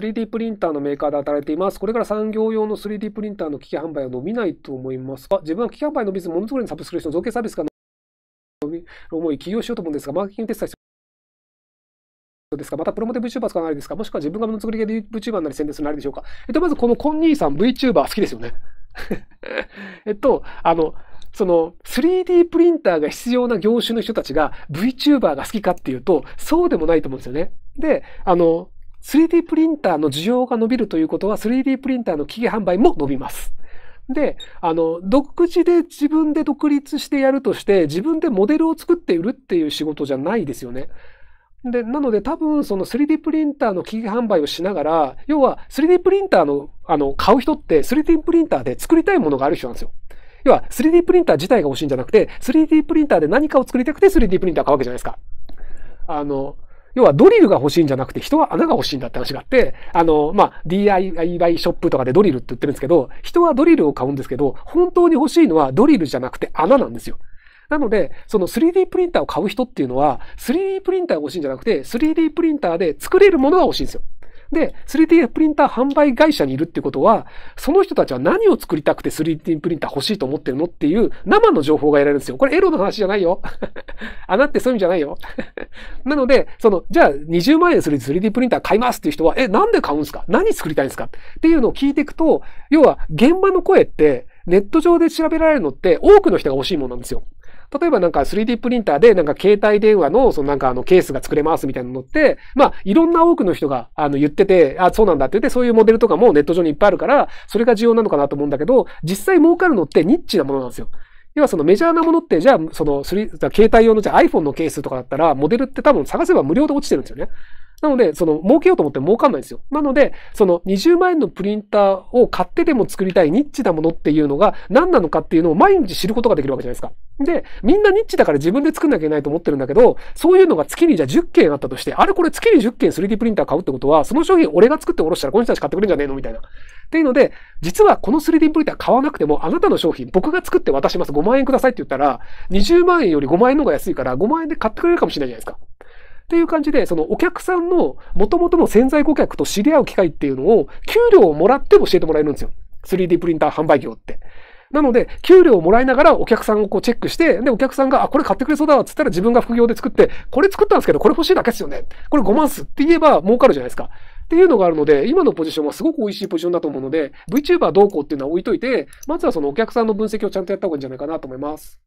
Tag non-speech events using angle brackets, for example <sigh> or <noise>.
3D プリンターのメーカーで働いています。これから産業用の 3D プリンターの機器販売は伸びないと思いますが、自分は機器販売のビズものづくりのサブスクリプション、造形サービスが伸びる思い、起業しようと思うんですが、マーケティング手伝いですかまたプロモテ VTuber 使かないですかもしくは自分がものづくり系で VTuber なり宣伝するなりでしょうかえっと、まずこのコンニーさん VTuber 好きですよね <laughs> えっと、あの、その 3D プリンターが必要な業種の人たちが VTuber が好きかっていうと、そうでもないと思うんですよね。で、あの、3D プリンターの需要が伸びるということは 3D プリンターの機器販売も伸びます。で、あの、独自で自分で独立してやるとして、自分でモデルを作って売るっていう仕事じゃないですよね。で、なので多分その 3D プリンターの機器販売をしながら、要は 3D プリンターの、あの、買う人って 3D プリンターで作りたいものがある人なんですよ。要は 3D プリンター自体が欲しいんじゃなくて、3D プリンターで何かを作りたくて 3D プリンター買うわけじゃないですか。あの、要はドリルが欲しいんじゃなくて人は穴が欲しいんだって話があって、あの、まあ、DIY ショップとかでドリルって言ってるんですけど、人はドリルを買うんですけど、本当に欲しいのはドリルじゃなくて穴なんですよ。なので、その 3D プリンターを買う人っていうのは、3D プリンターが欲しいんじゃなくて、3D プリンターで作れるものが欲しいんですよ。で、3D プリンター販売会社にいるってことは、その人たちは何を作りたくて 3D プリンター欲しいと思ってるのっていう生の情報が得られるんですよ。これエロの話じゃないよ。穴 <laughs> ってそういう意味じゃないよ。<laughs> なので、その、じゃあ20万円する 3D プリンター買いますっていう人は、え、なんで買うんですか何作りたいんですかっていうのを聞いていくと、要は現場の声ってネット上で調べられるのって多くの人が欲しいものなんですよ。例えばなんか 3D プリンターでなんか携帯電話のそのなんかあのケースが作れますみたいなのって、まあいろんな多くの人があの言ってて、あ、そうなんだって言ってそういうモデルとかもネット上にいっぱいあるから、それが重要なのかなと思うんだけど、実際儲かるのってニッチなものなんですよ。要はそのメジャーなものって、じゃあ、その、携帯用のじゃあ iPhone のケースとかだったら、モデルって多分探せば無料で落ちてるんですよね。なので、その、儲けようと思っても儲かんないんですよ。なので、その、20万円のプリンターを買ってでも作りたいニッチなものっていうのが何なのかっていうのを毎日知ることができるわけじゃないですか。で、みんなニッチだから自分で作んなきゃいけないと思ってるんだけど、そういうのが月にじゃあ10件あったとして、あれこれ月に10件 3D プリンター買うってことは、その商品俺が作っておろしたらこの人たち買ってくれるんじゃねえのみたいな。っていうので、実はこの 3D プリンター買わなくても、あなたの商品、僕が作って渡します。5万円くださいって言ったら、20万円より5万円の方が安いから、5万円で買ってくれるかもしれないじゃないですか。っていう感じで、そのお客さんの元々の潜在顧客と知り合う機会っていうのを、給料をもらって教えてもらえるんですよ。3D プリンター販売業って。なので、給料をもらいながらお客さんをこうチェックして、で、お客さんが、あ、これ買ってくれそうだわ、つったら自分が副業で作って、これ作ったんですけど、これ欲しいだけですよね。これ5万すって言えば儲かるじゃないですか。っていうのがあるので、今のポジションはすごく美味しいポジションだと思うので、VTuber どうこうっていうのは置いといて、まずはそのお客さんの分析をちゃんとやった方がいいんじゃないかなと思います。